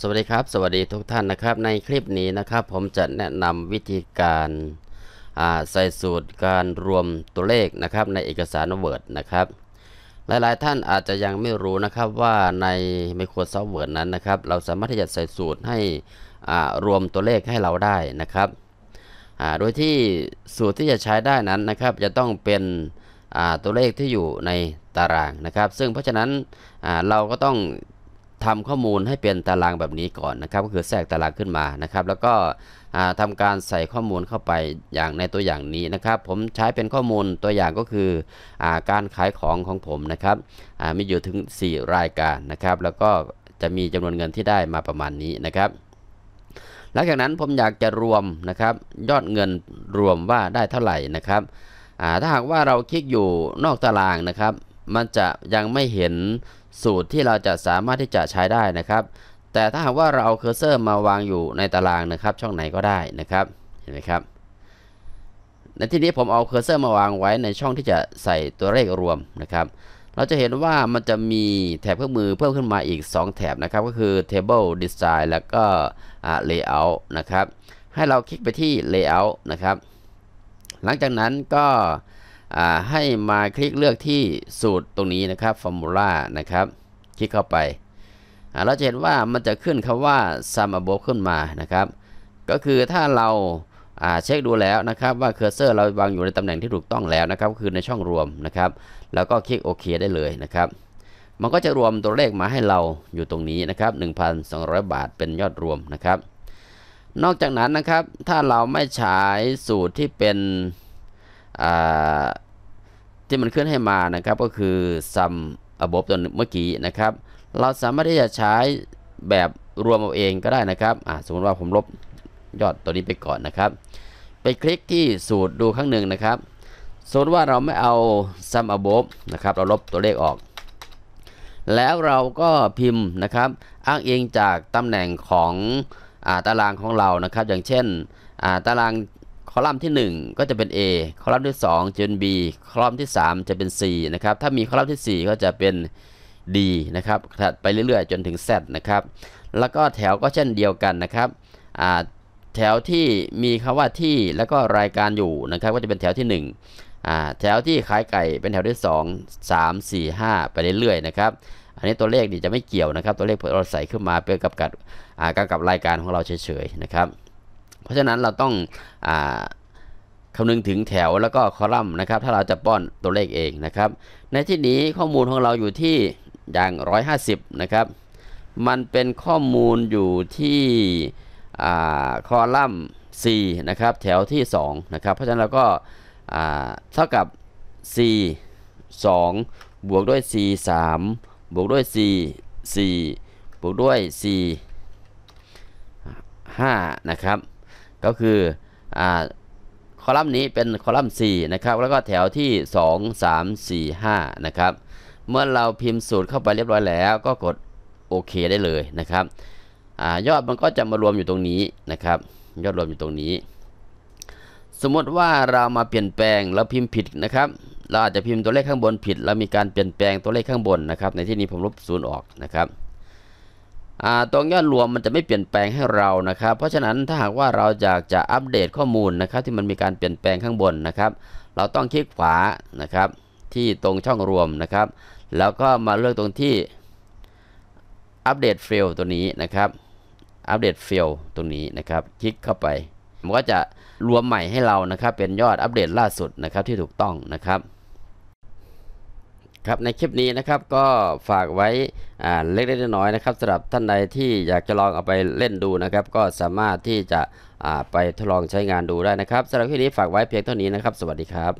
สวัสดีครับสวัสดีทุกท่านนะครับ ในคลิปนี้นะครับผมจะแนะนำวิธีการใส่สูตรการรวมตัวเลขนะครับในเอกสาร Word นะครับ หลาย ๆ ท่านอาจจะยังไม่รู้นะครับว่าใน Microsoft Word นั้นนะครับ เราสามารถที่จะใส่สูตรให้รวมตัวเลขให้เราได้นะครับ โดยที่สูตรที่จะใช้ได้นั้น นะครับ จะต้องเป็นตัวเลขที่อยู่ในตารางนะครับ ซึ่งเพราะฉะนั้นเราก็ต้องทำข้อมูลให้เป็นตารางแบบนี้ก่อนนะครับ ก็คือแทรกตารางขึ้นมานะครับ แล้วก็ทำการใส่ข้อมูลเข้าไปอย่างในตัวอย่างนี้นะครับผมใช้เป็นข้อมูลตัวอย่างก็คืออการขายของของผมนะครับมีอยู่ถึง 4 รายการนะครับ แล้วก็จะมีจำนวนเงินที่ได้มาประมาณนี้นะครับหลังจากนั้นผมอยากจะรวมนะครับยอดเงินรวมว่าได้เท่าไหร่นะครับ ถ้าหากว่าเราคลิกอยู่นอกตารางนะครับ มันจะยังไม่เห็นสูตรที่เราจะสามารถที่จะใช้ได้นะครับ แต่ถ้าหากว่าเราเอาเคอร์เซอร์มาวางอยู่ในตารางนะครับ ช่องไหนก็ได้นะครับ เห็นไหมครับในที่นี้ผมเอาเคอร์เซอร์มาวางไว้ในช่องที่จะใส่ตัวเลขรวมนะครับ เราจะเห็นว่ามันจะมีแถบเครื่องมือเพิ่มขึ้นมาอีก 2 แถบนะครับ ก็คือ table design แล้วก็ layout นะครับ ให้เราคลิกไปที่ layout นะครับ หลังจากนั้นก็ให้มาคลิกเลือกที่สูตรตรงนี้นะครับฟอร์มูล่านะครับคลิกเข้าไปเราจะเห็นว่ามันจะขึ้นคำว่า sum above ขึ้นมานะครับ ก็คือถ้าเราเช็คดูแล้วนะครับว่าเคอร์เซอร์เราวางอยู่ในตำแหน่งที่ถูกต้องแล้วนะครับคือในช่องรวมนะครับ แล้วก็คลิกโอเคได้เลยนะครับมันก็จะรวมตัวเลขมาให้เราอยู่ตรงนี้นะครับ1,200 บาทเป็นยอดรวมนะครับ นอกจากนั้นนะครับถ้าเราไม่ใช้สูตรที่เป็นที่มันขึ้นให้มานะครับก็คือ sum above ตัวเมื่อกี้นะครับเราสามารถที่จะใช้แบบรวมเอาเองก็ได้นะครับสมมติว่าผมลบยอดตัวนี้ไปก่อนนะครับไปคลิกที่สูตรดูครั้งหนึ่งนะครับสมมติว่าเราไม่เอา sum above นะครับ เราลบตัวเลขออกแล้วเราก็พิมพ์นะครับอ้างเองจากตำแหน่งของอตารางของเรานะครับ อย่างเช่นตารางคอลัมน์ที่ 1 ก็จะเป็น A คอลัมน์ที่2จะเป็น B คอลัมน์ที่ 3 จะเป็น C นะครับ ถ้ามีคอลัมน์ที่ 4 ก็จะเป็น D นะครับถัดไปเรื่อยๆ จนถึง Z นะครับ แล้วก็แถวก็เช่นเดียวกันนะครับ แถวที่มีคำว่าที่แล้วก็รายการอยู่นะครับ ก็จะเป็นแถวที่ 1 แถวที่ขายไก่เป็นแถวที่2 3 4 5 ไปเรื่อยๆนะครับ อันนี้ตัวเลขนี่จะไม่เกี่ยวนะครับ ตัวเลขเราใส่ขึ้นมาเพื่อกับการกรกับรายการของเราเฉยๆนะครับราะฉะนั้นเราต้องอคำนึงถึงแถวแล้วก็คอลัมน์นะครับ ถ้าเราจะป้อนตัวเลขเองนะครับ ในที่นี้ข้อมูลของเราอยู่ที่อย่าง 150 นะครับ มันเป็นข้อมูลอยู่ที่คอลัมน์ C นะครับแถวที่ 2 นะครับเพราะฉะนั้นเราก็เท่ากับ C 2 บวกด้วย C 3 บวกด้วย C 4 บวกด้วย C 5 นะครับก็คืออคอลัมน์นี้เป็นคอลัมน์ 4 นะครับ แล้วก็แถวที่ 2 3 4 5 นะครับ เมื่อเราพิมพ์สูตร เข้าไปเรียบร้อยแล้ว ก็กดโอเคได้เลยนะครับอยอดมันก็จะมารวมอยู่ตรงนี้นะครับ ยอดรวมอยู่ตรงนี้ สมมติว่าเรามาเปลี่ยนแปลงเราพิมพ์ผิดนะครับ เราอาจจะพิมพ์ตัวเลขข้างบนผิด เรา มีการเปลี่ยนแปลงตัวเลขข้างบนนะครับ ในที่นี้ผมลบศูนย์ออกนะครับตรงยอดรวมมันจะไม่เปลี่ยนแปลงให้เรานะครับ เพราะฉะนั้นถ้าหากว่าเราอยากจะอัปเดตข้อมูลนะครับที่มันมีการเปลี่ยนแปลงข้างบนนะครับ เราต้องคลิกขวานะครับที่ตรงช่องรวมนะครับ แล้วก็มาเลือกตรงที่อัปเดตเฟลตัวนี้นะครับ อัปเดตเฟลตรงนี้นะครับ คลิกเข้าไปมันก็จะรวมใหม่ให้เรานะครับ เป็นยอดอัปเดตล่าสุดนะครับที่ถูกต้องนะครับครับในคลิปนี้นะครับก็ฝากไว้เล็กๆน้อยๆนะครับสำหรับท่านใดที่อยากจะลองเอาไปเล่นดูนะครับก็สามารถที่จะไปทดลองใช้งานดูได้นะครับสำหรับคลิปนี้ฝากไว้เพียงเท่านี้นะครับ สวัสดีครับ